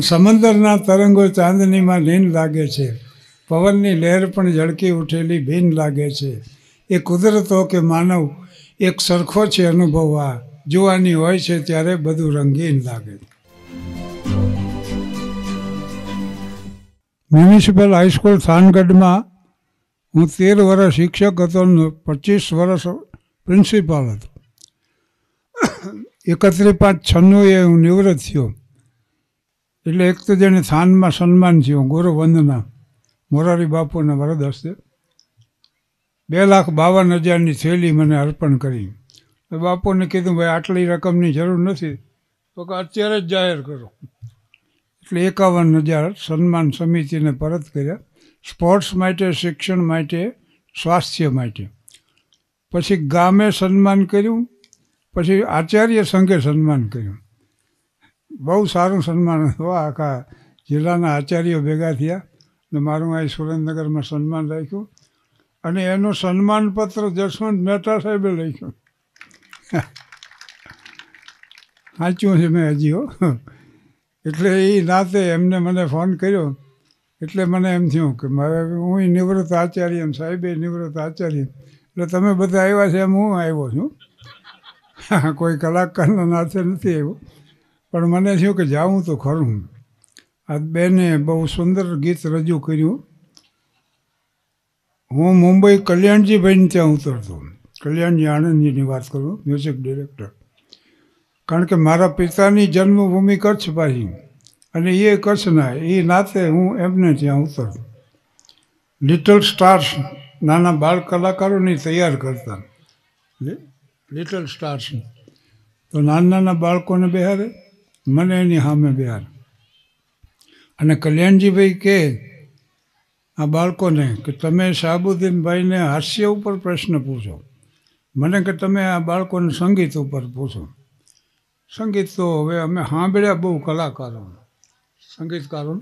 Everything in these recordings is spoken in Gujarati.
સમંદરના તરંગો ચાંદનીમાં લીન લાગે છે પવનની લહેર પણ ઝળકી ઉઠેલી ભીન લાગે છે એ કુદરતો કે માનવ એક સરખો છે અનુભવ આ જુવાની હોય છે ત્યારે બધું રંગીન લાગે મ્યુનિસિપલ હાઈસ્કૂલ થાનગઢમાં હું તેર વર્ષ શિક્ષક હતો પચીસ વર્ષ પ્રિન્સિપાલ હતો એકત્રીસ પાંચ છન્નુંએ હું નિવૃત્ત થયો એટલે એક તો જેને સ્થાનમાં સન્માન છે ગૌરવ વંદના મોરારી બાપુના વરદ હસ્તે બે લાખ બાવન હજારની થેલી મને અર્પણ કરી બાપુને કીધું ભાઈ આટલી રકમની જરૂર નથી તો કે અત્યારે જ જાહેર કરો એટલે એકાવન હજાર સન્માન સમિતિને પરત કર્યા સ્પોર્ટ્સ માટે શિક્ષણ માટે સ્વાસ્થ્ય માટે પછી ગામે સન્માન કર્યું પછી આચાર્ય સંઘે સન્માન કર્યું બહુ સારું સન્માન હતું આખા જિલ્લાના આચાર્યો ભેગા થયા અને મારું અહીં સુરેન્દ્રનગરમાં સન્માન રાખ્યું અને એનું સન્માનપત્ર જસવંત મહેતા સાહેબે લખ્યું સાચું છે મેં હજી હો એટલે એ નાતે એમને મને ફોન કર્યો એટલે મને એમ થયું કે મારે હું નિવૃત્ત આચાર્ય એમ સાહેબે નિવૃત્ત આચાર્ય એટલે તમે બધા આવ્યા છે એમ હું આવ્યો છું કોઈ કલાકારના નાથે નથી આવ્યો પણ મને થયું કે જાઉં તો ખરું આ બેને બહુ સુંદર ગીત રજૂ કર્યું હું મુંબઈ કલ્યાણજીભાઈને ત્યાં ઉતરતો કલ્યાણજી આણંદજીની વાત કરું મ્યુઝિક ડિરેક્ટર કારણ કે મારા પિતાની જન્મભૂમિ કચ્છ પાછી અને એ કચ્છના એ નાતે હું એમને ત્યાં ઉતરતો લિટલ સ્ટાર્સ નાના બાળ કલાકારોની તૈયાર કરતા લિટલ સ્ટાર્સ તો નાના નાના બાળકોને બેહારે મને એની સામે બિહાર અને કલ્યાણજીભાઈ કહે આ બાળકોને કે તમે સાબુદ્દીનભાઈને હાસ્ય ઉપર પ્રશ્ન પૂછો મને કે તમે આ બાળકોને સંગીત ઉપર પૂછો સંગીત તો હવે અમે સાંભળ્યા બહુ કલાકારો સંગીતકારો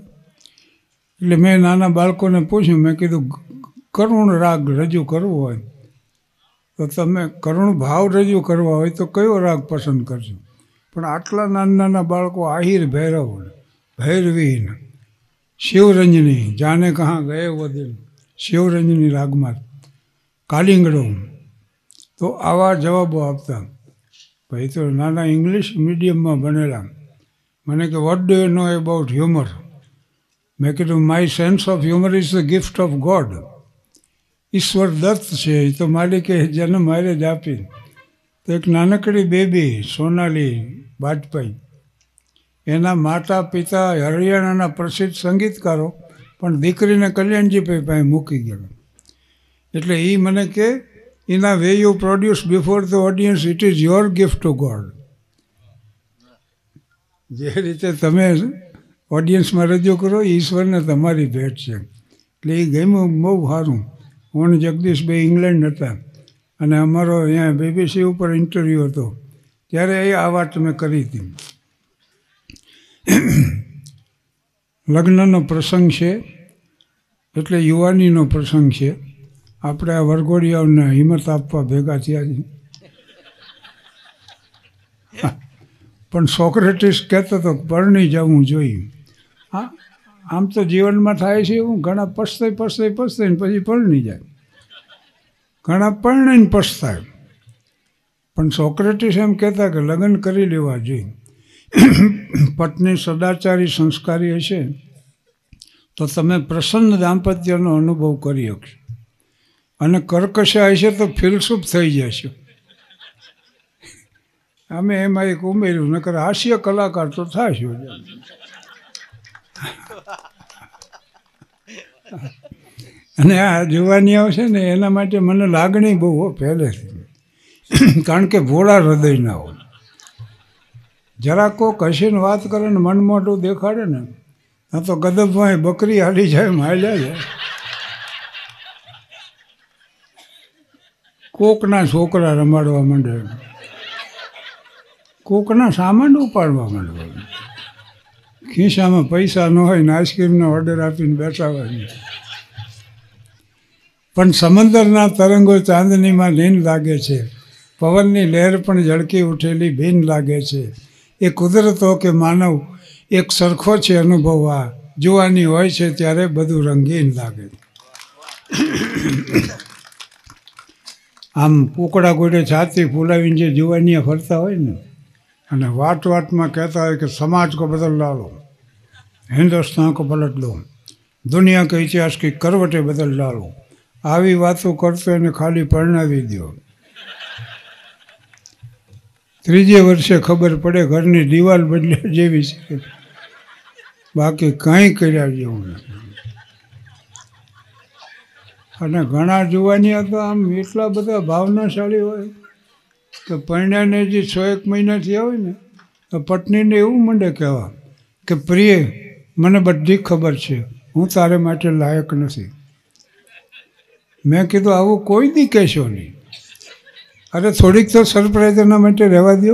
એટલે મેં નાના બાળકોને પૂછ્યું મેં કીધું કરુણ રાગ રજૂ કરવો હોય તો તમે કરુણ ભાવ રજૂ કરવા હોય તો કયો રાગ પસંદ કરશો પણ આટલા નાના નાના બાળકો આહિર ભૈરવ ભૈરવીન શિવરંજની જાને કહા ગયે વદિન શિવરંજની રાગમાં કાલિંગડો તો આવા જવાબો આપતા ભાઈ તો નાના ઇંગ્લિશ મીડિયમમાં બનેલા મને કે what do you know about humour મેં કીધું my sense of humour is the gift of God ઈશ્વર દત્ત છે એ તો માલિકે જન્મ મારે જ આપી તો એક નાનકડી બેબી સોનાલી બાજપાઈ એના માતા પિતા હરિયાણાના પ્રસિદ્ધ સંગીતકારો પણ દીકરીને કલ્યાણજી પાસે મૂકી ગયેલો એટલે એ મને કે એના way you produce before the audience it is your gift to God જે રીતે તમે ઓડિયન્સમાં રજૂ કરો ઈશ્વરને તમારી ભેટ છે એટલે એ ગમ્યું બહુ સારું હું જગદીશભાઈ ઇંગ્લેન્ડ હતા અને અમારો અહીંયા બીબીસી ઉપર ઇન્ટરવ્યૂ હતો ત્યારે એ આ વાત મેં કરી હતી લગ્નનો પ્રસંગ છે એટલે યુવાનીનો પ્રસંગ છે આપણે આ વરઘોડિયાઓને હિંમત આપવા ભેગા થયા છે પણ સોક્રેટિસ કહેતો હતો પરણી જવું જોઈએ હા આમ તો જીવનમાં થાય છે એવું ઘણા પસ્તાઈ પસ્તાઈ પસ્તાઈને પછી પરણી જાય ઘણા પરણીને પછતાય પણ સોક્રેટિસ એમ કહેતા કે લગ્ન કરી લેવા જોઈએ પત્ની સદાચારી સંસ્કારી હશે તો તમે પ્રસન્ન દાંપત્યનો અનુભવ કરી શકશો અને કર્કશા હશે તો ફિલસૂફ થઈ જશો અમે એમાં એક ઉમેર્યું નકર હાસ્ય કલાકાર તો થશે અને આ જોવાની આવશે ને એના માટે મને લાગણી બહુ પહેલેથી કારણ કે ભોળા હૃદયના હોય જરા કો કશીને વાત કરે ને મન મોટું દેખાડે ને આ તો ગદબમાં બકરી હાલી જાય માયલા જાય કોકના છોકરા રમાડવા માંડે કોકના સામાન ઉપાડવા માંડવા ખિસ્સામાં પૈસા ન હોય ને આઈસ્ક્રીમનો ઓર્ડર આપીને બેઠા પણ સમંદરના તરંગો ચાંદનીમાં લીન લાગે છે પવનની લહેર પણ ઝળકી ઉઠેલી ભીન લાગે છે એ કુદરતો કે માનવ એક સરખો છે અનુભવ આ જોવાની હોય છે ત્યારે બધું રંગીન લાગે આમ પોકડા ગોડે છાતી ફૂલાવીને જે જુવાનીએ ફરતા હોય ને અને વાટ વાટમાં કહેતા હોય કે સમાજ કો બદલ લો હિન્દુસ્તાન કો પલટ લો દુનિયા કે ઇતિહાસ કે કરવટે બદલ લો આવી વાતો કરતો એને ખાલી પરણાવી દો ત્રીજે વર્ષે ખબર પડે ઘરની દિવાલ બદલે જેવી છે બાકી કાંઈ કર્યા જેવું નથી અને ઘણા જુવાની હતા આમ એટલા બધા ભાવનાશાળી હોય કે પરણ્યાને જે છ એક મહિનાથી આવે ને તો પત્નીને એવું મંડે કહેવા કે પ્રિય મને બધી ખબર છે હું તારે માટે લાયક નથી મેં કીધું આવું કોઈ દી કહેશો નહીં અરે થોડીક તો સરપ્રાઈઝ એના માટે રહેવા દો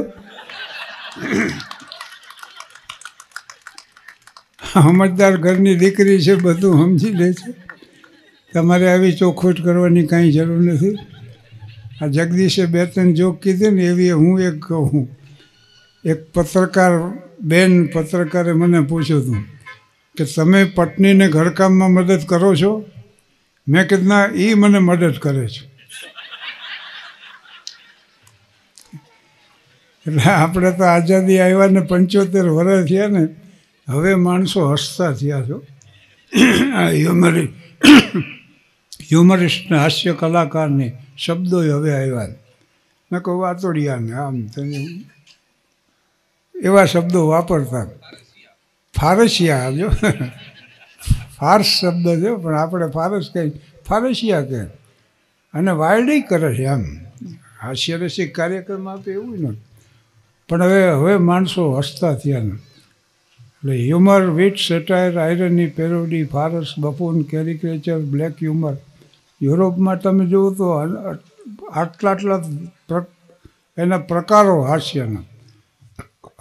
સમજદાર ઘરની દીકરી છે બધું સમજી લે છે તમારે આવી ચોખવટ કરવાની કાંઈ જરૂર નથી આ જગદીશે બે ત્રણ જોક કીધી ને એવી હું એક કહું એક પત્રકાર બેન પત્રકારે મને પૂછ્યું હતું કે તમે પત્નીને ઘરકામમાં મદદ કરો છો મેં કીધું એ મને મદદ કરે છે એટલે આપણે તો આઝાદી આવ્યા ને પંચોતેર વર્ષ થયા ને હવે માણસો હસતા થયા છો આ હ્યુમરી હ્યુમરિસ્ટના હાસ્ય કલાકારને શબ્દો હવે આવ્યા મેં કહું વાતોડિયાને આમ તને એવા શબ્દો વાપરતા ફારસિયા જો ફારસ શબ્દ છે પણ આપણે ફારસ કહી ફારસિયા કહે અને વાયડી કરે છે એમ હાસ્ય હાસ્યરસિક કાર્યક્રમ તો એવું નથી પણ હવે હવે માણસો હસતા થયા એટલે humour wit satire irony parody farce buffoon caricature black humour યુરોપમાં તમે જુઓ તો આટલા આટલા એના પ્રકારો હાસ્યના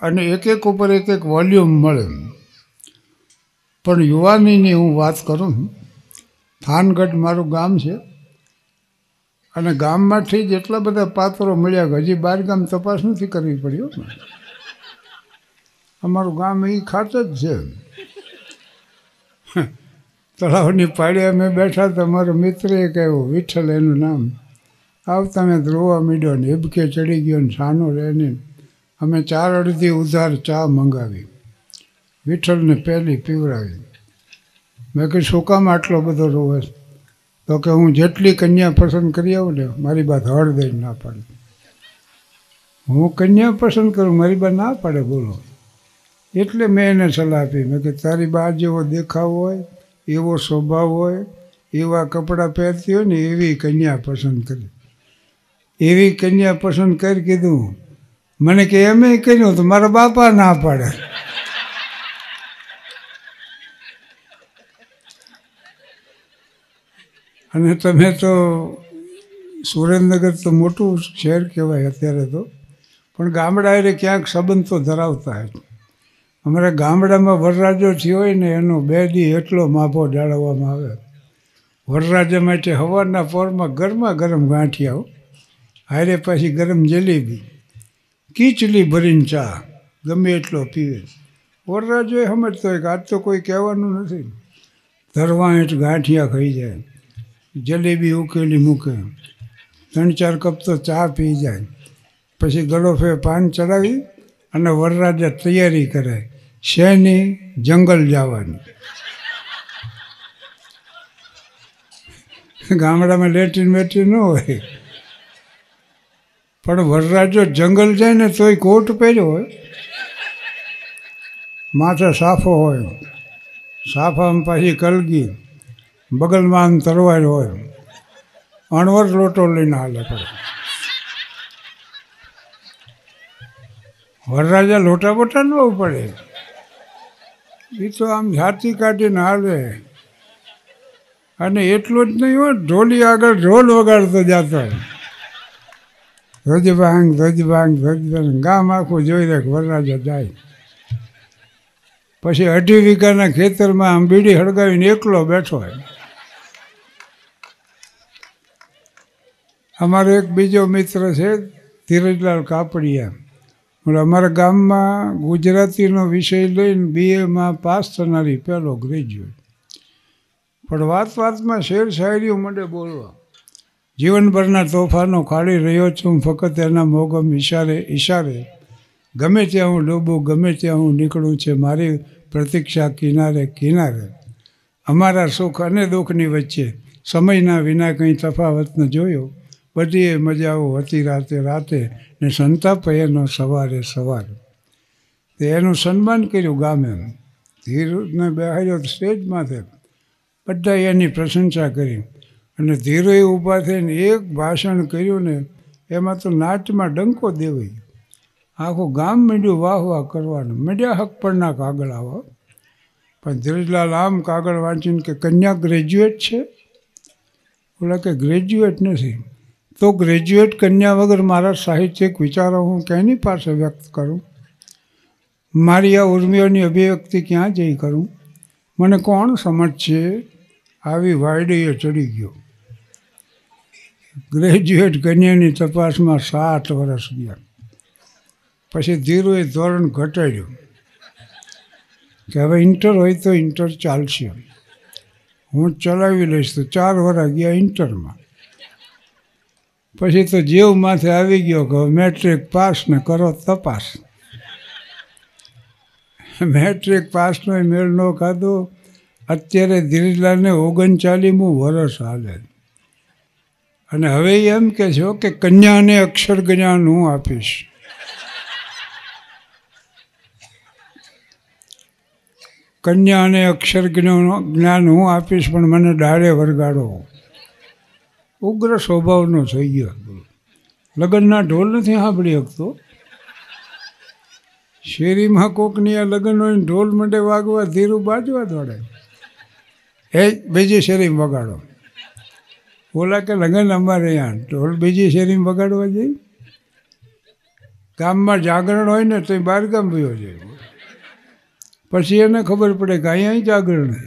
અને એક એક ઉપર એક એક વોલ્યુમ મળે પણ યુવાનીની હું વાત કરું થાનગઢ મારું ગામ છે અને ગામમાંથી જ એટલા બધા પાત્રો મળ્યા કે હજી બહાર ગામ તપાસ નથી કરવી પડી અમારું ગામ એ ખાત જ છે તળાવની પાડી અમે બેઠા તો મારો મિત્રએ કહ્યું વિઠ્ઠલ એનું નામ આવતા અમે ધ્રુવા મીડ્યો ને હિબકે ચડી ગયો ને સાનો રહે ને અમે ચાર અડધી ઉધાર ચા મંગાવી વિઠ્ઠલને પહેલી પીવડાવી મેં કહ્યું શું કામ આટલો બધો રોવે તો કે હું જેટલી કન્યા પસંદ કરી આવું ને મારી બા ધડ ના પાડે હું કન્યા પસંદ કરું મારી બા ના પાડે બોલો એટલે મેં એને સલાહ આપી મેં કે તારી બા જેવો દેખાવ હોય એવો સ્વભાવ હોય એવા કપડાં પહેરતી હોય ને એવી કન્યા પસંદ કરી એવી કન્યા પસંદ કરી કીધું મને કે એમ કર્યું તો મારા બાપા ના પાડે અને તમે તો સુરેન્દ્રનગર તો મોટું શહેર કહેવાય અત્યારે તો પણ ગામડા એટલે ક્યાંક સંબંધ તો ધરાવતા હોય અમારા ગામડામાં વરરાજો થયો હોય ને એનો બે દી એટલો માભો ડાળવવામાં આવે વરરાજા માટે હવાના પોરમાં ગરમા ગરમ ગાંઠિયાઓ હારે પાછી ગરમ જલેબી કીચલી ભરીને ચા ગમે એટલો પીવે વરરાજોએ સમજતો હોય કે આજ તો કોઈ કહેવાનું નથી ધરવા ધરવાણ ગાંઠિયા ખાઈ જાય જલેબી ઉકેલી મૂકે ત્રણ ચાર કપ તો ચા પી જાય પછી ગલોફે પાન ચડાવી અને વરરાજા તૈયારી કરે શેની જંગલ જવાની ગામડામાં લેટ્રિન બેટ્રિન ન હોય પણ વરરાજો જંગલ જાય ને તોય કોટ પહેર્યો હોય માથે સાફો હોય સાફામાં પાછી કલગી બગલમાં આમ તરવાર હોય અણવર લોટો લઈને હાલે વરરાજા લોટા બોટા ન પડે એ તો આમ છાતી કાઢીને હાલે અને એટલું જ નહીં હોય ઢોલી આગળ ઢોલ વગાડતો જાતો ધ્વજ ભાંગ ધ્વજ ભાંગ ધ્વજ ગામ આખું જોઈ રાખ વરરાજા જાય પછી અઢી વીઘાના ખેતરમાં આમ બીડી હળગાવીને એકલો બેઠો હોય અમારો એક બીજો મિત્ર છે ધીરજલાલ કાપડિયા અમારા ગામમાં ગુજરાતીનો વિષય લઈને બીએમાં પાસ થનારી પહેલો ગ્રેજ્યુએટ પણ વાત વાતમાં શેર શાયરીઓ મને બોલવા જીવનભરના તોફાનો ખાડી રહ્યો છું ફક્ત એના મોગમ ઈશારે ઈશારે ગમે ત્યાં હું ડૂબું ગમે ત્યાં હું નીકળું છે મારી પ્રતીક્ષા કિનારે કિનારે અમારા સુખ અને દુઃખની વચ્ચે સમયના વિના કંઈ તફાવતને જોયો બધી મજાઓ હતી રાતે રાતે ને સંતાપ એનો સવારે સવાર તે એનું સન્માન કર્યું ગામે ધીરુને બેહાડ્યો સ્ટેજમાંથી માથે બધા એની પ્રશંસા કરી અને ધીરુએ ઊભા થઈને એક ભાષણ કર્યું ને એમાં તો નાચમાં ડંકો દેવાય આખું ગામ મીંડ્યું વાહ વાહ કરવાનું મીડિયા હક પણ ના કાગળ આવો પણ ધીરજલાલ આમ કાગળ વાંચીને કે કન્યા ગ્રેજ્યુએટ છે ઓલા કે ગ્રેજ્યુએટ નથી તો ગ્રેજ્યુએટ કન્યા વગર મારા સાહિત્યિક વિચારો હું કેની પાસે વ્યક્ત કરું મારી આ ઉર્મિઓની અભિવ્યક્તિ ક્યાં જઈ કરું મને કોણ સમજશે આવી વાયડીએ ચડી ગયો ગ્રેજ્યુએટ કન્યાની તપાસમાં સાત વર્ષ ગયા પછી ધીરુએ ધોરણ ઘટાડ્યું કે હવે ઇન્ટર હોય તો ઇન્ટર ચાલશે હું ચલાવી લઈશ તો ચાર વર્ષ ગયા ઇન્ટરમાં પછી તો જીવ માથે આવી ગયો કે મેટ્રિક પાસ ને કરો તપાસ મેટ્રિક પાસનો મેળ ન ખાધો અત્યારે ધીરજલાલને ઓગણચાલીમું વરસ હાલે અને હવે એમ કે છો કે કન્યાને અક્ષર જ્ઞાન હું આપીશ કન્યાને અક્ષર જ્ઞાન હું આપીશ પણ મને ડાળે વરગાડો ઉગ્ર સ્વભાવનો થઈ ગયો લગ્નના ઢોલ નથી સાંભળી શકતો શેરીમાં કોકની આ લગ્ન હોય ઢોલ માટે વાગવા ધીરું બાજવા દોડે એ બીજી શેરીમાં વગાડો ઓલા કે લગ્ન અમારે ત્યાં ઢોલ બીજી શેરીમાં વગાડવા જઈ ગામમાં જાગરણ હોય ને તો બહાર ગામ ગયો છે પછી એને ખબર પડે કે અહીંયા જાગરણ છે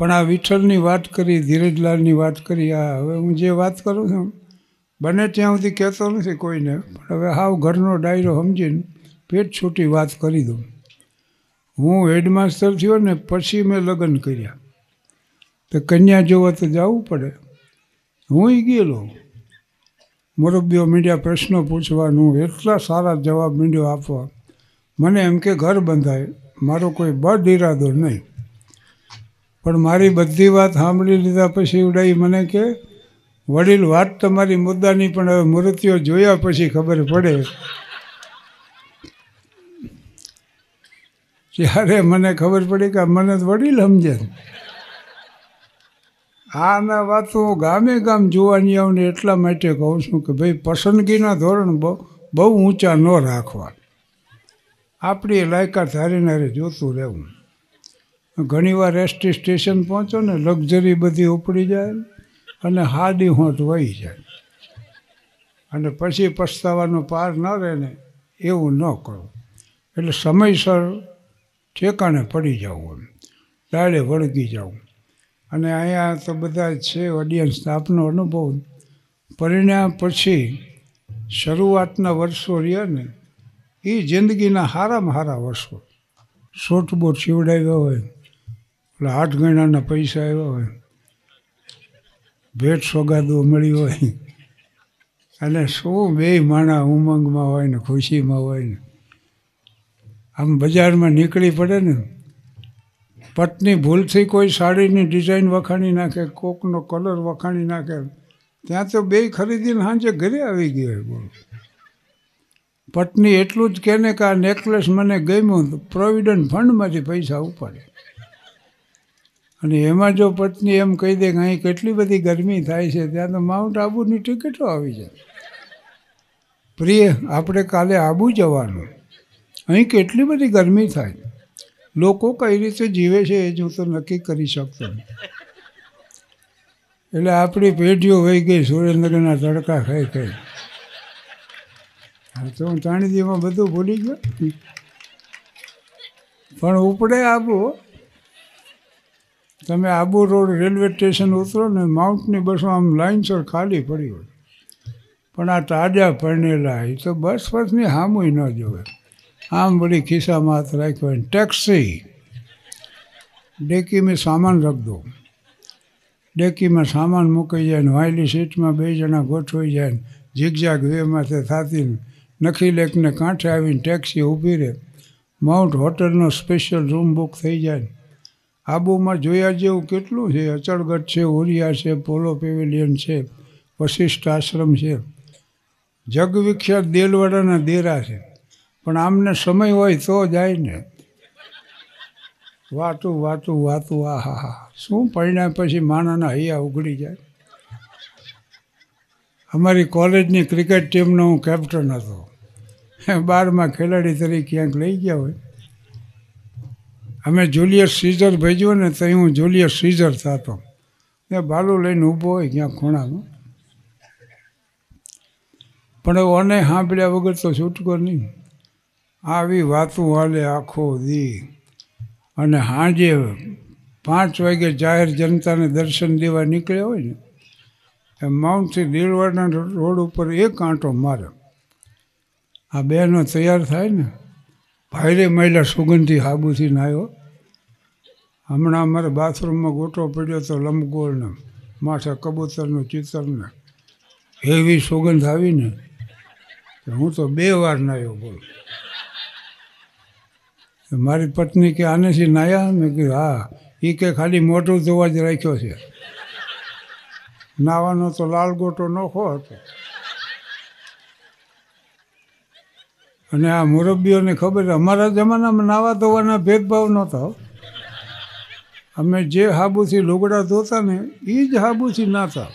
પણ આ વિઠ્ઠલની વાત કરી ધીરજલાલની વાત કરી આ હવે હું જે વાત કરું છું બને ત્યાં સુધી કહેતો નથી કોઈને પણ હવે હાવ ઘરનો ડાયરો સમજીને પેટ છૂટી વાત કરી દઉં હું હેડમાસ્ટર થયો ને પછી મેં લગ્ન કર્યા તો કન્યા જોવા તો જવું પડે હું ગયેલો મોરબીઓ મીડિયા પ્રશ્નો પૂછવાનું એટલા સારા જવાબ મીડિયો આપવા મને એમ કે ઘર બંધાય મારો કોઈ બડ ઇરાદો નહીં પણ મારી બધી વાત સાંભળી લીધા પછી ઉડાઈ મને કે વડીલ વાત તમારી મુદ્દાની પણ હવે મૂર્તિઓ જોયા પછી ખબર પડે ત્યારે મને ખબર પડી કે મને વડીલ સમજે આના વાત હું ગામે ગામ જોવાની આવું ને એટલા માટે કહું છું કે ભાઈ પસંદગીના ધોરણ બહુ બહુ ઊંચા ન રાખવા આપણી લાયકાત હારીને હારે જોતું રહેવું ઘણીવાર એસટી સ્ટેશન પહોંચો ને લક્ઝરી બધી ઉપડી જાય અને હાડી હોંટ વહી જાય અને પછી પછતાવાનો પાર ન રહે ને એવું ન કરો એટલે સમયસર ઠેકાણે પડી જવું એમ ડાળે વળગી જવું અને અહીંયા તો બધા છે ઓડિયન્સ આપનો અનુભવ પરિણામ પછી શરૂઆતના વર્ષો રહ્યા ને એ જિંદગીના સારામાં સારા વર્ષો સોટબોટ શિવડાવ્યા હોય એટલે આઠ ગણાના પૈસા આવ્યા હોય ભેટ સોગાદો મળ્યો હોય અને શું બે માણા ઉમંગમાં હોય ને ખુશીમાં હોય ને આમ બજારમાં નીકળી પડે ને પટની ભૂલથી કોઈ સાડીની ડિઝાઇન વખાણી નાખે કોકનો કલર વખાણી નાખે ત્યાં તો બે ખરીદીને સાંજે ઘરે આવી ગયો હોય બોલો પટની એટલું જ કહે ને કે આ નેકલેસ મને ગમ્યું તો પ્રોવિડન્ટ ફંડમાંથી પૈસા ઉપાડે અને એમાં જો પત્ની એમ કહી દે કે અહીં કેટલી બધી ગરમી થાય છે ત્યાં તો માઉન્ટ આબુની ટિકિટો આવી જાય પ્રિય આપણે કાલે આબુ જવાનું અહીં કેટલી બધી ગરમી થાય લોકો કઈ રીતે જીવે છે એ હું તો નક્કી કરી શકતો એટલે આપણી પેઢીઓ વહી ગઈ સુરેન્દ્રના તડકા ખાઈ ખાઈ હા તો હું તાણીજીમાં બધું ભૂલી ગયો પણ ઉપડે આબુ તમે આબુ રોડ રેલવે સ્ટેશન ઉતરો ને માઉન્ટની બસો આમ લાઇનસર ખાલી પડી હોય પણ આ તાજા પરણેલા એ તો બસ બસની હામુય ન જોવે આમ વળી ખિસ્સામાં હાથ રાખ્યો હોય ટેક્સી ડેકીમાં સામાન રખ દો ડેકીમાં સામાન મૂકી જાય ને વાયલી સીટમાં બે જણા ગોઠવાઈ જાય ને ઝીગઝાગ વેમાંથી થાતીને નખી લેકને કાંઠે આવીને ટેક્સી ઊભી રહે માઉન્ટ હોટલનો સ્પેશિયલ રૂમ બુક થઈ જાય ને આબુમાં જોયા જેવું કેટલું છે અચળગઢ છે ઓરિયા છે પોલો પેવેલિયન છે વશિષ્ઠ આશ્રમ છે જગવિખ્યાત દેલવાડાના દેરા છે પણ આમને સમય હોય તો જાય ને વાતું વાતું વાતું આ હા હા શું પરિણામ પછી માણાના હૈયા ઉઘડી જાય અમારી કોલેજની ક્રિકેટ ટીમનો હું કેપ્ટન હતો બારમાં ખેલાડી તરીકે ક્યાંક લઈ ગયા હોય અમે જુલિયસ સીઝર ભેજ્યો ને તો હું જુલિયસ સીઝર થતો ને બાલુ લઈને ઊભો હોય ક્યાં ખૂણામાં પણ ઓને સાંભળ્યા વગર તો છૂટકો નહીં આવી વાતું હાલે આખો દી અને સાંજે પાંચ વાગે જાહેર જનતાને દર્શન દેવા નીકળ્યા હોય ને માઉન્ટથી દેલવાડના રોડ ઉપર એક આંટો મારે આ બહેનો તૈયાર થાય ને ભાઈરે મહિલા સુગંધી હાબુથી નાહ્યો હમણાં અમારે બાથરૂમમાં ગોટો પડ્યો તો લંબગોળને માથે કબૂતરનું ચિતરને એવી સુગંધ આવીને હું તો બે વાર નાહ્યો બોલ મારી પત્ની કે આનેથી નાયા મેં કીધું હા એ કે ખાલી મોટું ધોવા જ રાખ્યો છે નાવાનો તો લાલ ગોટો નોખો હતો અને આ મુરબ્બીઓને ખબર અમારા જમાનામાં નાવા ધોવાના ભેદભાવ નહોતા અમે જે હાબુથી લુગડા ધોતા ને એ જ હાબુથી નાતા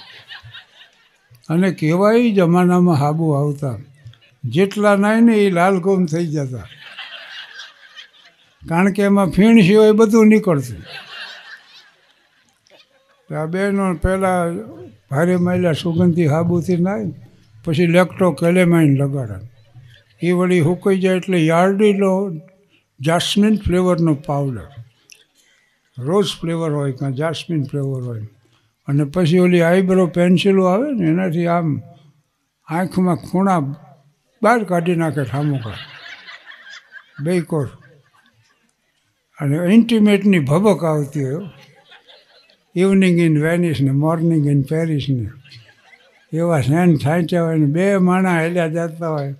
અને કેવાય જમાનામાં હાબુ આવતા જેટલા નાય ને એ લાલકોમ થઈ જતા કારણ કે એમાં ફીણ સિવાય બધું નીકળતું આ બેનો પહેલાં ભારે માયલા સુગંધી હાબુથી નાય પછી લેકટો કેલેમાઈને લગાડે એ વળી હુકાઈ જાય એટલે યાર્ડીનો જાસ્મિન ફ્લેવરનો પાવડર રોઝ ફ્લેવર હોય કાં જાસ્મિન ફ્લેવર હોય અને પછી ઓલી આઈબ્રો પેન્સિલો આવે ને એનાથી આમ આંખમાં ખૂણા બહાર કાઢી નાખે ઠામુકા કોર અને ઇન્ટિમેટની ભબક આવતી હોય ઇવનિંગ ઇન વેનિસ ને મોર્નિંગ ઇન પેરિસ ને એવા સેન થાય હોય ને બે માણા હેલ્યા જતા હોય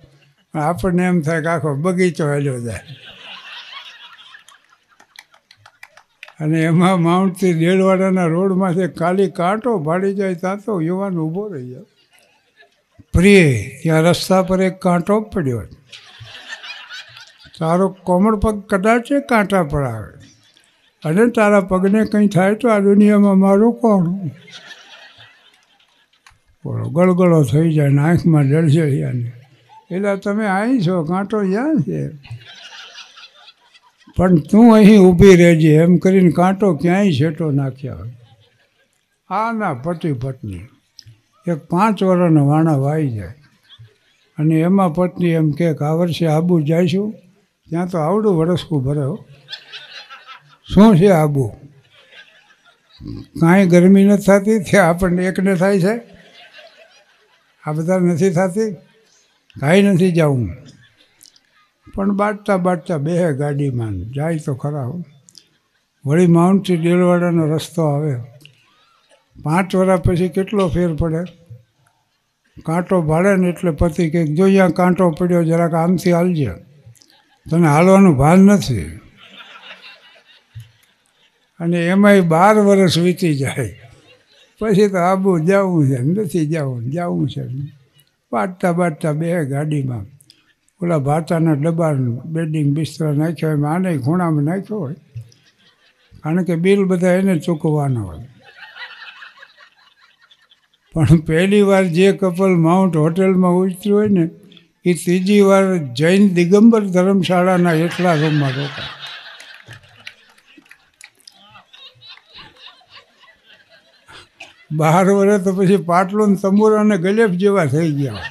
આપણને એમ થાય કે આખો બગીચો હેલ્યો જાય અને એમાં માઉન્ટથી દેડવાડાના રોડમાંથી કાલી કાંટો ભાડી જાય ત્યાં તો યુવાન ઊભો રહી જાય પ્રિય ત્યાં રસ્તા પર એક કાંટો પડ્યો તારો કોમળ પગ કદાચ કાંટા પર આવે અને તારા પગને કંઈ થાય તો આ દુનિયામાં મારું કોણ બોલો ગળગળો થઈ જાય આંખમાં જળજળિયાને એટલે તમે અહીં છો કાંટો જ્યાં છે પણ તું અહીં ઊભી રહેજે એમ કરીને કાંટો ક્યાંય છેટો નાખ્યા હોય આ ના પતિ પત્ની એક પાંચ વર્ષના વાણા વાઈ જાય અને એમાં પત્ની એમ કે આ વર્ષે આબુ જઈશું ત્યાં તો આવડું વરસકું ભરાયો શું છે આબુ કાંઈ ગરમી નથી થતી ત્યાં આપણને એકને થાય છે આ બધા નથી થતી કાંઈ નથી જવું પણ બાટતા બાટતા બે ગાડીમાં જાય તો ખરા વળી માઉન્ટથી ડેલવાડાનો રસ્તો આવે પાંચ વર્ષ પછી કેટલો ફેર પડે કાંટો ભાડે ને એટલે પતિ કંઈક જોઈએ કાંટો પડ્યો જરાક આમથી હાલજે તને હાલવાનું ભાન નથી અને એમાંય બાર વર્ષ વીતી જાય પછી તો આબુ જવું છે નથી જવું જવું છે વાંચતા વાંચતા બે ગાડીમાં ઓલા ભાતાના ડબ્બાનું બેડિંગ બિસ્તરા નાખ્યો એમાં આને ખૂણામાં નાખ્યો હોય કારણ કે બિલ બધા એને ચૂકવવાના હોય પણ પહેલી વાર જે કપલ માઉન્ટ હોટેલમાં ઉતર્યું હોય ને એ ત્રીજી વાર જૈન દિગંબર ધર્મશાળાના એટલા રૂમમાં રોકાય બહાર વર્ષ તો પછી પાટલો ને તંબુરો અને ગલેફ જેવા થઈ ગયા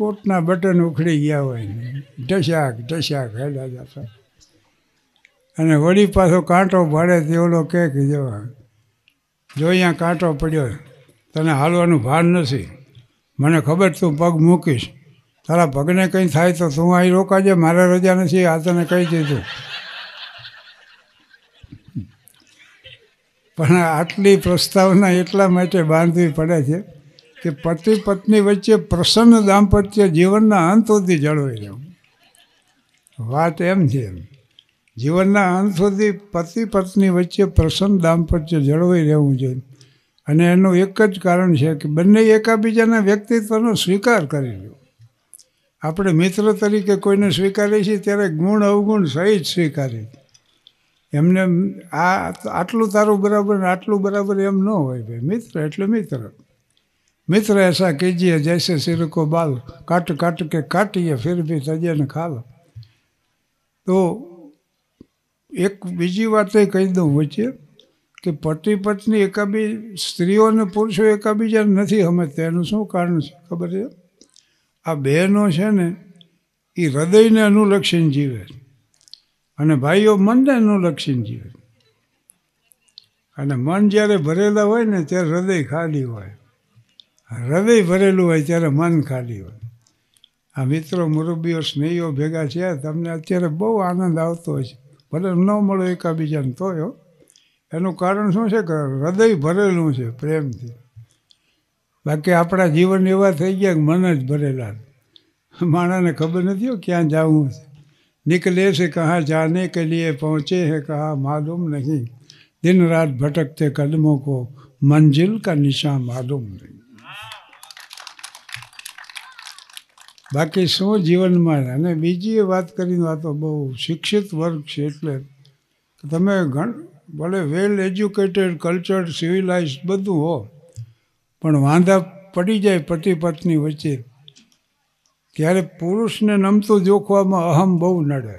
કોટના બટન ઉખડી ગયા હોય ઢસાક ઢસાક હેલા જતા અને વળી પાછો કાંટો ભાડે તે ઓલો કે જો અહીંયા કાંટો પડ્યો તને હાલવાનું ભાન નથી મને ખબર તું પગ મૂકીશ તારા પગને કંઈ થાય તો તું અહીં રોકાજે મારે રજા નથી આ તને કહી દીધું પણ આટલી પ્રસ્તાવના એટલા માટે બાંધવી પડે છે કે પતિ પત્ની વચ્ચે પ્રસન્ન દાંપત્ય જીવનના અંત સુધી જળવાઈ જવું વાત એમ છે જીવનના અંત સુધી પતિ પત્ની વચ્ચે પ્રસન્ન દાંપત્ય જળવાઈ રહેવું જોઈએ અને એનું એક જ કારણ છે કે બંને એકાબીજાના વ્યક્તિત્વનો સ્વીકાર કરી લો આપણે મિત્ર તરીકે કોઈને સ્વીકારીએ છીએ ત્યારે ગુણ અવગુણ સહિત સ્વીકારીએ એમને આ આટલું તારું બરાબર ને આટલું બરાબર એમ ન હોય ભાઈ મિત્ર એટલે મિત્ર મિત્ર એસા કીજીએ જૈસે સિરકો બાલ કાટ કાટ કે કાટીએ ફિર ભી તજે ને ખાલ તો એક બીજી વાત એ કહી દઉં વચ્ચે કે પતિ પત્ની એકાબી સ્ત્રીઓ અને પુરુષો એકાબીજાને નથી અમે તેનું શું કારણ છે ખબર છે આ બહેનો છે ને એ હૃદયને અનુલક્ષીને જીવે છે અને ભાઈઓ મનને અનુલક્ષીને જીવે અને મન જ્યારે ભરેલા હોય ને ત્યારે હૃદય ખાલી હોય હૃદય ભરેલું હોય ત્યારે મન ખાલી હોય આ મિત્રો મુરબ્બીઓ સ્નેહીઓ ભેગા છે તમને અત્યારે બહુ આનંદ આવતો હોય છે ભલે ન મળો એકાબીજાને તોય એનું કારણ શું છે કે હૃદય ભરેલું છે પ્રેમથી બાકી આપણા જીવન એવા થઈ ગયા કે મન જ ભરેલા માણાને ખબર નથી હો ક્યાં જવું છે निकले से कहाँ जाने के लिए पहुँचे हैं कहा मालूम नहीं दिन रात भटकते कदमों को मंजिल का निशान मालूम नहीं બાકી શું જીવનમાં અને બીજી એ વાત કરીને આ તો બહુ શિક્ષિત વર્ગ છે એટલે તમે ઘણ ભલે વેલ એજ્યુકેટેડ કલ્ચર સિવિલાઇઝ બધું હો પણ વાંધા પડી જાય પતિ પત્ની વચ્ચે જ્યારે પુરુષને નમતું જોખવામાં અહમ બહુ નડે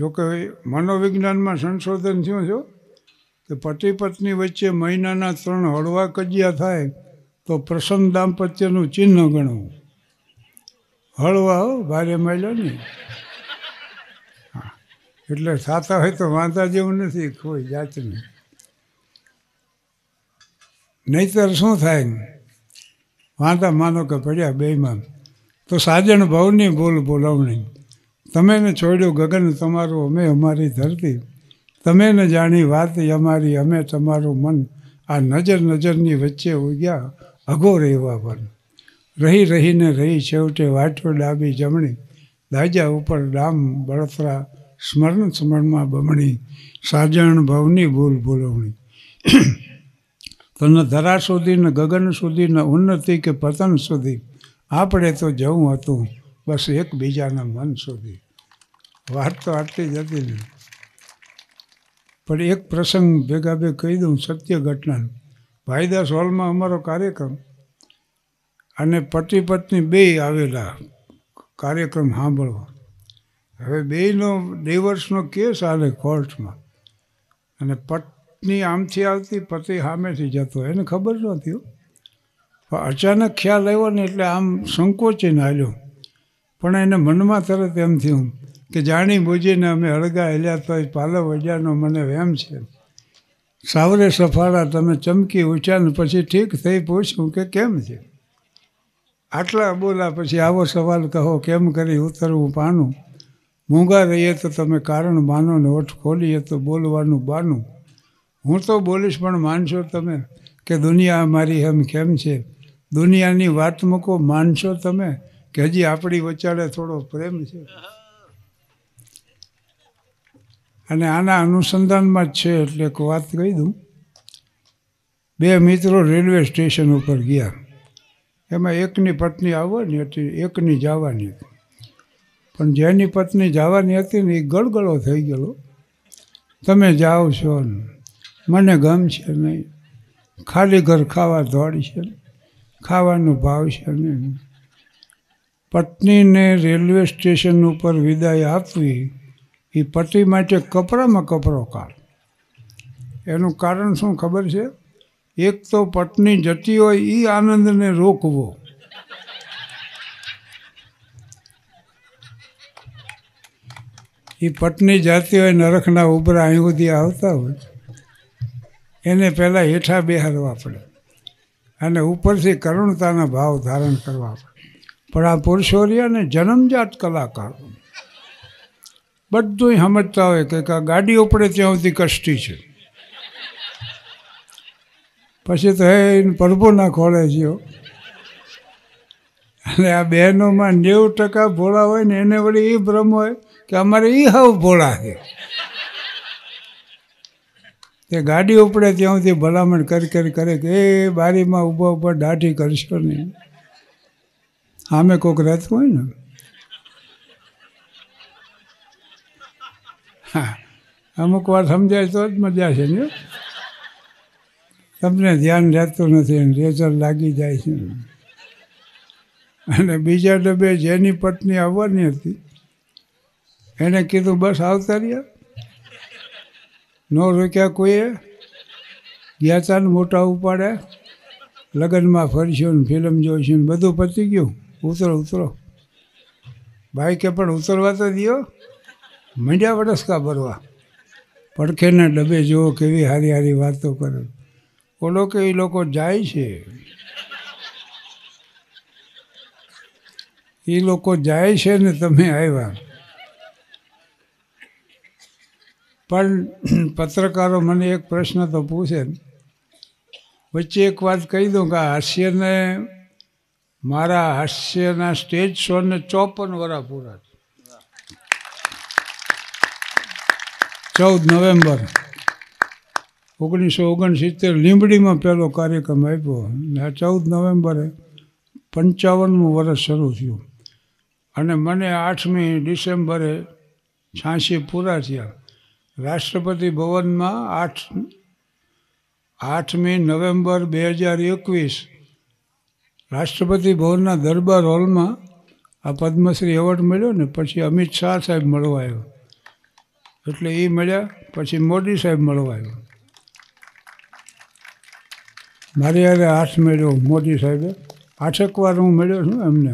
જોકે મનોવિજ્ઞાનમાં સંશોધન થયું છે કે પતિ પત્ની વચ્ચે મહિનાના ત્રણ હળવા કજિયા થાય તો પ્રસન્ન દાંપત્યનું ચિહ્ન ગણવું હળવા હો ભારે મળ્યો નહીં એટલે સાતા હોય તો વાંધા જેવું નથી કોઈ જાતનું નહીતર શું થાય વાંધા માનો કે પડ્યા બેમાં તો સાજણ ભાવની ભૂલ ભૂલવણી તમે ને છોડ્યું ગગન તમારું અમે અમારી ધરતી તમે ને જાણી વાત અમારી અમે તમારું મન આ નજર નજરની વચ્ચે ઉગ્યા અઘો રહેવા પણ રહી રહીને રહી છેવટે વાટો ડાબી જમણી દાજા ઉપર ડામ બળતરા સ્મરણ સ્મરણમાં બમણી સાજણ ભાવની ભૂલ ભૂલવણી તને ધરા સુધી ને ગગન સુધી ને ઉન્નતિ કે પતન સુધી આપણે તો જવું હતું બસ એકબીજાના મન સુધી વાત તો આટલી જ હતી ને પણ એક પ્રસંગ ભેગા બે કહી દઉં સત્ય ઘટના ભાઈદાસ હોલમાં અમારો કાર્યક્રમ અને પતિ પત્ની બે આવેલા કાર્યક્રમ સાંભળવા હવે બેયનો ડિવોર્સનો કેસ આવે કોર્ટમાં અને પટ પત્ની આમથી આવતી પતિ સામેથી જતો એને ખબર નહોતી પણ અચાનક ખ્યાલ આવ્યો ને એટલે આમ સંકોચીને હાલ્યો પણ એને મનમાં તરત એમ થયું કે જાણી બુજીને અમે હળગા હેલ્યા તોય પાલો અજાનો મને વેમ છે સાવરે સફાળા તમે ચમકી ઉંચાને પછી ઠીક થઈ પૂછ્યું કે કેમ છે આટલા બોલા પછી આવો સવાલ કહો કેમ કરી ઉતરવું પાનું મૂંગા રહીએ તો તમે કારણ માનો ને ઓઠ ખોલીએ તો બોલવાનું બાનું હું તો બોલીશ પણ માનશો તમે કે દુનિયા મારી એમ કેમ છે દુનિયાની વાત મૂકો માનશો તમે કે હજી આપણી વચાડે થોડો પ્રેમ છે અને આના અનુસંધાનમાં જ છે એટલે એક વાત કહી દઉં બે મિત્રો રેલવે સ્ટેશન ઉપર ગયા એમાં એકની પત્ની આવવાની હતી એકની જવાની હતી પણ જેની પત્ની જવાની હતી ને એ ગળગળો થઈ ગયેલો તમે જાઓ છો ને મને ગમશે નહીં ખાલી ઘર ખાવા ધોળ છે ખાવાનું ભાવ છે નહીં પત્નીને રેલવે સ્ટેશન ઉપર વિદાય આપવી એ પતિ માટે કપરામાં કપરો કાળ એનું કારણ શું ખબર છે એક તો પત્ની જતી હોય એ આનંદને રોકવો એ પત્ની જતી હોય નરખના ઉભરા અહીં સુધી આવતા હોય એને પહેલાં હેઠા બેહારવા પડે અને ઉપરથી કરુણતાના ભાવ ધારણ કરવા પડે પણ આ પુરુષો રહ્યા જન્મજાત કલાકાર બધું સમજતા હોય કે આ ગાડી ઉપડે ત્યાં સુધી કષ્ટી છે પછી તો હે પરભો ના ખોળે છે અને આ બહેનોમાં નેવું ટકા ભોળા હોય ને એને વળી એ ભ્રમ હોય કે અમારે એ હાવ ભોળા છે કે ગાડી ઉપડે ત્યાંથી ભલામણ કરી કરી કરે કે એ બારીમાં ઊભા ઊભા દાઢી કરશો નહીં સામે કોઈક રહેતું હોય ને હા અમુક વાર સમજાય તો જ મજા છે ને તમને ધ્યાન રહેતું નથી રેચર લાગી જાય છે અને બીજા ડબ્બે જેની પત્ની આવવાની હતી એને કીધું બસ આવતા રહ્યા ન રોક્યા કોઈએ જ્ઞાતાને મોટા ઉપાડે લગ્નમાં ફરશું ને ફિલ્મ જોઈશું ને બધું પતી ગયું ઉતરો ઉતરો ભાઈ કે પણ ઉતરવા તો દો મંડ્યા વડસકા ભરવા પડખેના ડબે જુઓ કેવી હારી હારી વાતો કરે ઓલો કે એ લોકો જાય છે એ લોકો જાય છે ને તમે આવ્યા પણ પત્રકારો મને એક પ્રશ્ન તો પૂછે વચ્ચે એક વાત કહી દઉં કે હાસ્યને મારા હાસ્યના સ્ટેજ શોને ચોપન વર્ષ પૂરા છે ચૌદ નવેમ્બર ઓગણીસો ઓગણસિત્તેર લીંબડીમાં પહેલો કાર્યક્રમ આપ્યો અને આ ચૌદ નવેમ્બરે પંચાવનમું વર્ષ શરૂ થયું અને મને આઠમી ડિસેમ્બરે છ્યાસી પૂરા થયા રાષ્ટ્રપતિ ભવનમાં આઠ આઠમી નવેમ્બર બે હજાર એકવીસ રાષ્ટ્રપતિ ભવનના દરબાર હોલમાં આ પદ્મશ્રી એવોર્ડ મળ્યો ને પછી અમિત શાહ સાહેબ મળવા આવ્યો એટલે એ મળ્યા પછી મોદી સાહેબ મળવા આવ્યો મારે યારે આઠ મળ્યો મોદી સાહેબે આઠેક વાર હું મળ્યો છું એમને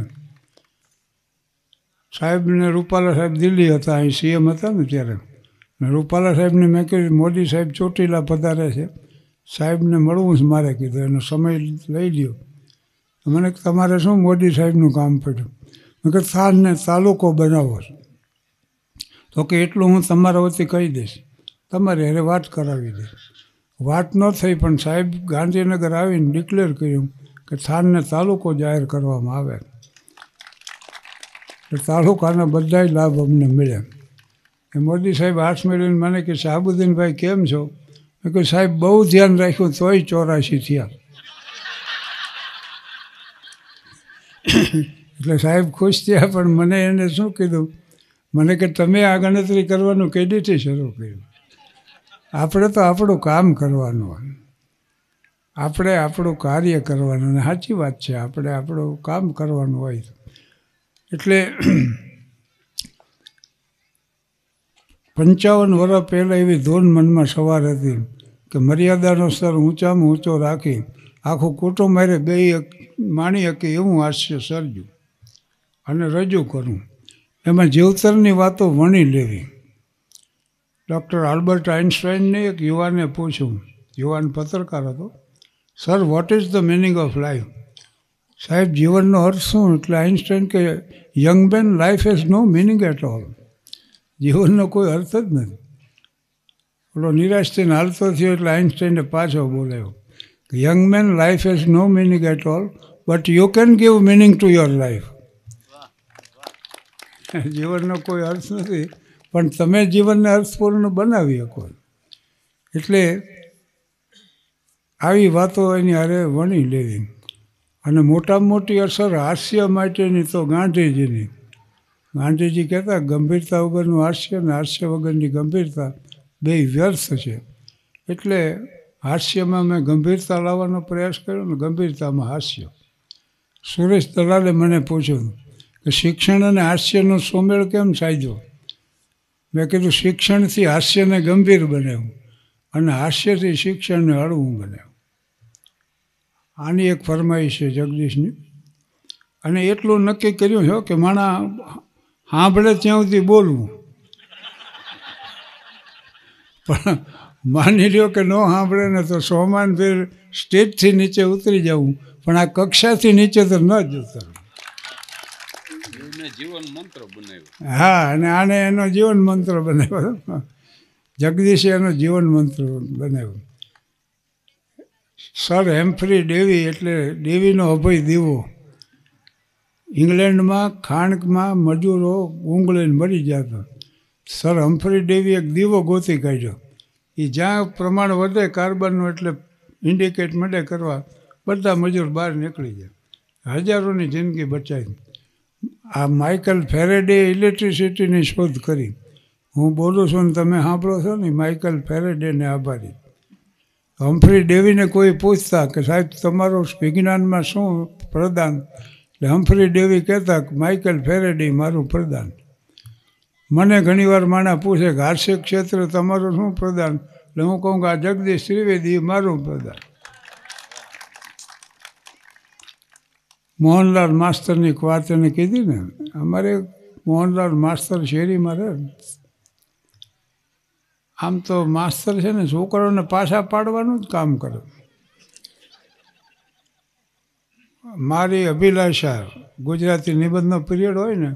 સાહેબને રૂપાલા સાહેબ દિલ્હી હતા અહીં સીએમ હતા ને ત્યારે રૂપાલા સાહેબને મેં કીધું મોદી સાહેબ ચોટીલા પધારે છે સાહેબને મળવું જ મારે કીધું એનો સમય લઈ લ્યો મને તમારે શું મોદી સાહેબનું કામ પડ્યું મેં કીધું થારને તાલુકો બનાવો તો કે એટલું હું તમારા વતી કહી દઈશ તમારે અરે વાત કરાવી દઈશ વાત ન થઈ પણ સાહેબ ગાંધીનગર આવીને ડિક્લેર કર્યું કે થાનને તાલુકો જાહેર કરવામાં આવે તાલુકાના બધા લાભ અમને મળ્યા એ મોદી સાહેબ હાથ મેળવીને મને કે શાહબુદ્દીનભાઈ કેમ છો મેં કહ્યું સાહેબ બહુ ધ્યાન રાખ્યું તોય ચોરાશી થયા એટલે સાહેબ ખુશ થયા પણ મને એને શું કીધું મને કે તમે આ ગણતરી કરવાનું કેડીથી શરૂ કર્યું આપણે તો આપણું કામ કરવાનું હોય આપણે આપણું કાર્ય કરવાનું અને સાચી વાત છે આપણે આપણું કામ કરવાનું હોય એટલે પંચાવન વર્ષ પહેલાં એવી ધોન મનમાં સવાર હતી કે મર્યાદાનો સ્તર ઊંચામાં ઊંચો રાખી આખું કુટુંબ મારે બે માણી શકે એવું હાસ્ય સર્જું અને રજૂ કરું એમાં જીવતરની વાતો વણી લેવી ડૉક્ટર આલ્બર્ટ આઇન્સ્ટાઈનને એક યુવાને પૂછ્યું યુવાન પત્રકાર હતો sir what is the meaning of life સાહેબ જીવનનો અર્થ શું એટલે આઇન્સ્ટાઈન કે young man life has no meaning at all જીવનનો કોઈ અર્થ જ નથી ઓલો નિરાશ થઈને હાલતો થયો એટલે આઇન્સ્ટાઈને પાછો બોલાયો young man life has no meaning at all but you can give meaning to your life જીવનનો કોઈ અર્થ નથી પણ તમે જીવનને અર્થપૂર્ણ બનાવી શકો એટલે આવી વાતો એની હારે વણી લેવી અને મોટામાં મોટી અસર હાસ્ય માટેની તો ગાંધીજીની ગાંધીજી કહેતા ગંભીરતા વગરનું હાસ્ય અને હાસ્ય વગરની ગંભીરતા બે વ્યર્થ છે એટલે હાસ્યમાં મેં ગંભીરતા લાવવાનો પ્રયાસ કર્યો ને ગંભીરતામાં હાસ્ય સુરેશ દલાલે મને પૂછ્યું કે શિક્ષણ અને હાસ્યનો સોમેળ કેમ સાધ્યો મેં કીધું શિક્ષણથી હાસ્યને ગંભીર બનાવ્યું અને હાસ્યથી શિક્ષણને હળવું બનાવ્યું આની એક ફરમાઈશ છે જગદીશની અને એટલું નક્કી કર્યું છે કે માણા સાંભળે ત્યાં સુધી બોલવું પણ માની લ્યો કે ન સાંભળે ને તો સોમાન ફેર સ્ટેજથી નીચે ઉતરી જવું પણ આ કક્ષાથી નીચે તો ન જ ઉતરવું હા અને આને એનો જીવન મંત્ર બનાવ્યો જગદીશે એનો જીવન મંત્ર બનાવ્યો સર હેમ્ફ્રી દેવી એટલે દેવીનો અભય દીવો ઇંગ્લેન્ડમાં ખાણકમાં મજૂરો ઊંઘળીને મરી જતા સર હમ્ફરી ડેવી એક દીવો ગોતી કાઢ્યો એ જ્યાં પ્રમાણ વધે કાર્બનનું એટલે ઇન્ડિકેટ માટે કરવા બધા મજૂર બહાર નીકળી જાય હજારોની જિંદગી બચાવી આ માઇકલ ફેરેડે ઇલેક્ટ્રિસિટીની શોધ કરી હું બોલું છું ને તમે સાંભળો છો ને માઇકલ ફેરેડેને આભારી હમ્ફ્રી ડેવીને કોઈ પૂછતા કે સાહેબ તમારું વિજ્ઞાનમાં શું પ્રદાન એટલે હમ્ફરી ડેવી કહેતા માઇકલ ફેરેડી મારું પ્રદાન મને ઘણીવાર માણા પૂછે કે હાસ્ય ક્ષેત્ર તમારું શું પ્રદાન એટલે હું કહું કે આ જગદીશ ત્રિવેદી મારું પ્રદાન મોહનલાલ માસ્તરની એક વાત એને કીધી ને અમારે મોહનલાલ માસ્તર શેરીમાં રહે આમ તો માસ્તર છે ને છોકરાઓને પાછા પાડવાનું જ કામ કરે મારી અભિલાષા ગુજરાતી નિબંધનો પિરિયડ હોય ને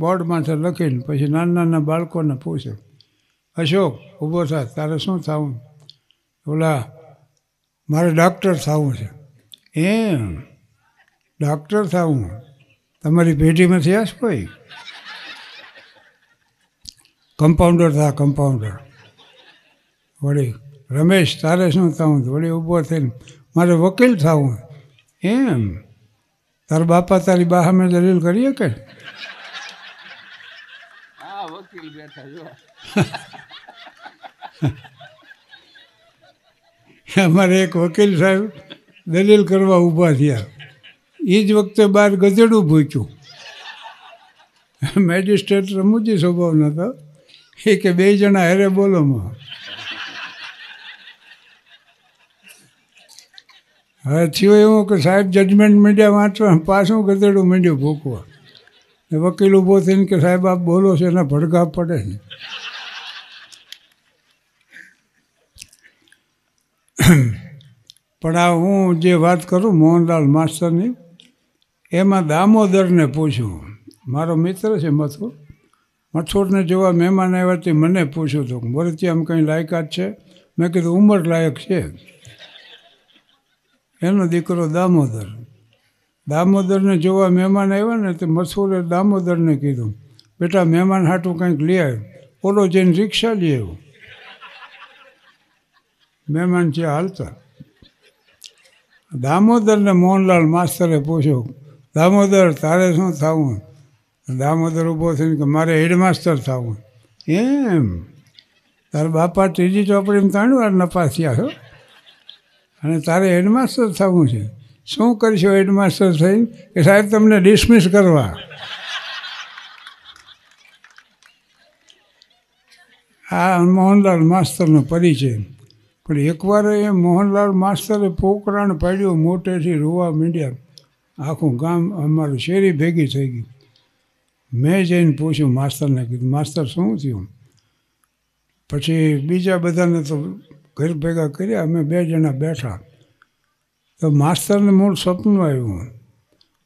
બોર્ડ માથે લખીને પછી નાના નાના બાળકોને પૂછે અશોક ઊભો થાય તારે શું થવું ઓલા મારે ડૉક્ટર થવું છે એમ ડૉક્ટર થવું તમારી પેઢીમાં થયા કોઈ કમ્પાઉન્ડર થા કમ્પાઉન્ડર વળી રમેશ તારે શું થવું વળી ઊભો થઈને મારે વકીલ થવું એમ તારા બાપા તારી બા અમે દલીલ કરીએ કે અમારે એક વકીલ સાહેબ દલીલ કરવા ઊભા થયા એ જ વખતે બહાર ગધેડું પૂછ્યું મેજિસ્ટ્રેટ રમૂજી સ્વભાવ નહોતો એ કે બે જણા હેરે બોલોમાં હવે થયો એવું કે સાહેબ જજમેન્ટ મીડિયા વાંચવા પાછું ગધેડું મીડિયું ભૂકવા ને વકીલ ઊભો થઈને કે સાહેબ આપ બોલો છો એના ભડકા પડે ને પણ આ હું જે વાત કરું મોહનલાલ માસ્ટરની એમાં દામોદરને પૂછું મારો મિત્ર છે મથુર મથુરને જોવા મહેમાન આવ્યા તે મને પૂછ્યું હતું બોલે ત્યાં આમ કંઈ લાયકાત છે મેં કીધું ઉંમર લાયક છે એનો દીકરો દામોદર દામોદરને જોવા મહેમાન આવ્યા ને તે મસૂરે દામોદરને કીધું બેટા મહેમાન હાટું કંઈક લઈ આવ્યો ઓલો જઈને રિક્ષા લઈ આવ્યો મહેમાન છે હાલતા દામોદરને મોહનલાલ માસ્તરે પૂછ્યું દામોદર તારે શું થવું દામોદર ઊભો થઈને કે મારે હેડમાસ્ટર થવું એમ તારા બાપા ત્રીજી ચોપડીમાં ત્રણ વાર નપાસ થયા છો અને તારે હેડમાસ્ટર થવું છે શું કરશો હેડમાસ્ટર થઈ કે સાહેબ તમને ડિસમિસ કરવા આ મોહનલાલ માસ્તરનો પરિચય પણ એકવાર એ મોહનલાલ માસ્તરે પોકરાણ પાડ્યું મોટેથી રોવા મીંડ્યા આખું ગામ અમારું શેરી ભેગી થઈ ગઈ મેં જઈને પૂછ્યું માસ્તરને કીધું માસ્તર શું થયું પછી બીજા બધાને તો ઘર ભેગા કર્યા અમે બે જણા બેઠા તો માસ્તરને મૂળ સપનું આવ્યું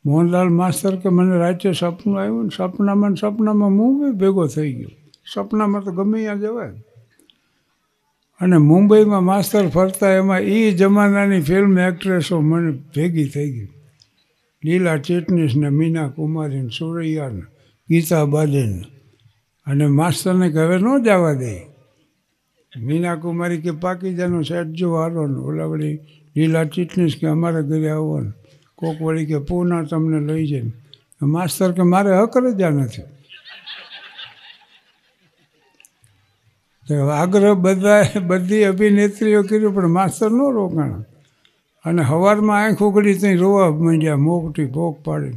મોહનલાલ માસ્તર કે મને રાત્રે સપનું આવ્યું ને સપનામાં સપનામાં મુંબઈ ભેગો થઈ ગયો સપનામાં તો ગમે ત્યાં જવાય અને મુંબઈમાં માસ્તર ફરતા એમાં એ જમાનાની ફિલ્મ એક્ટ્રેસો મને ભેગી થઈ ગઈ લીલા ચેટનીસ ને મીના કુમારીને સુરૈયાને ગીતા બાદેન અને માસ્તરને હવે ન જવા દે મીનાકુમારી કે પાકીજાનું સેટ જો હારવાનું ઓલા વળી લીલા ચીટનીસ કે અમારા ઘરે આવવાનું કોક વળી કે પૂના તમને લઈ જાય માસ્તર કે મારે હક અકરજા નથી આગ્રહ બધા બધી અભિનેત્રીઓ કર્યું પણ માસ્તર ન રોકાણ અને હવારમાં આંખ ઉગડી ત્યાં રોવા માંડ્યા મોકટી ભોગ પાડી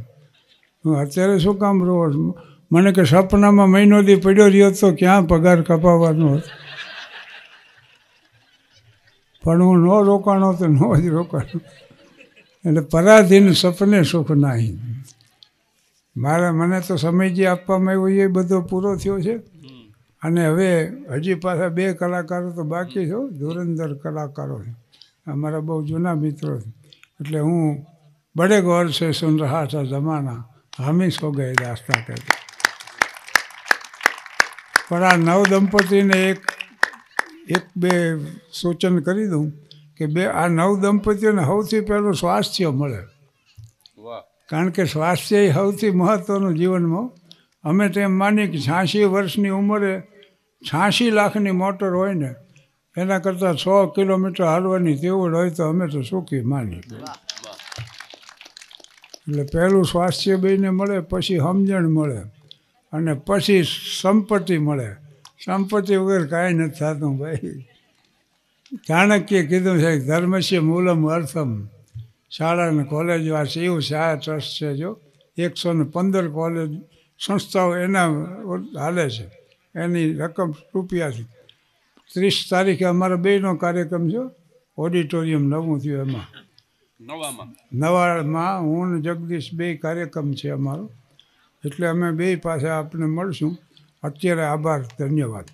હું અત્યારે શું કામ રોવા મને કે સપનામાં મહિનો દી પડ્યો રહ્યો તો ક્યાં પગાર કપાવવાનો હતો પણ હું ન રોકાણો તો ન જ રોકાણો એટલે પરાધીન સપને સુખ નહીં મારા મને તો સમય જે આપવામાં આવ્યો એ બધો પૂરો થયો છે અને હવે હજી પાછા બે કલાકારો તો બાકી છો ધુરંધર કલાકારો છે અમારા બહુ જૂના મિત્રો છે એટલે હું બડે ગૌર છે સુન રહા થા જમાના હામીશ હો ગયે દાસ્તા કરતા પણ આ નવ દંપતીને એક એક બે સૂચન કરી દઉં કે બે આ નવ દંપતીઓને સૌથી પહેલું સ્વાસ્થ્ય મળે કારણ કે સ્વાસ્થ્ય એ સૌથી મહત્ત્વનું જીવનમાં અમે તો એમ માની કે છ્યાસી વર્ષની ઉંમરે છ્યાસી લાખની મોટર હોય ને એના કરતાં સો કિલોમીટર હાલવાની તેવડ હોય તો અમે તો સુખી માની એટલે પહેલું સ્વાસ્થ્ય બેને મળે પછી સમજણ મળે અને પછી સંપત્તિ મળે સંપત્તિ વગર કાંઈ નથી થતું ભાઈ ચાણક્ય કીધું છે ધર્મસ્ય મૂલમ અર્થમ શાળા અને કોલેજમાં એવું છે આ ટ્રસ્ટ છે જો એકસો ને પંદર કોલેજ સંસ્થાઓ એના હાલે છે એની રકમ રૂપિયાથી ત્રીસ તારીખે અમારો બેનો કાર્યક્રમ છે ઓડિટોરિયમ નવું થયું એમાં નવામાં હું જગદીશ બે કાર્યક્રમ છે અમારો એટલે અમે બે પાસે આપને મળશું અત્યારે આભાર ધન્યવાદ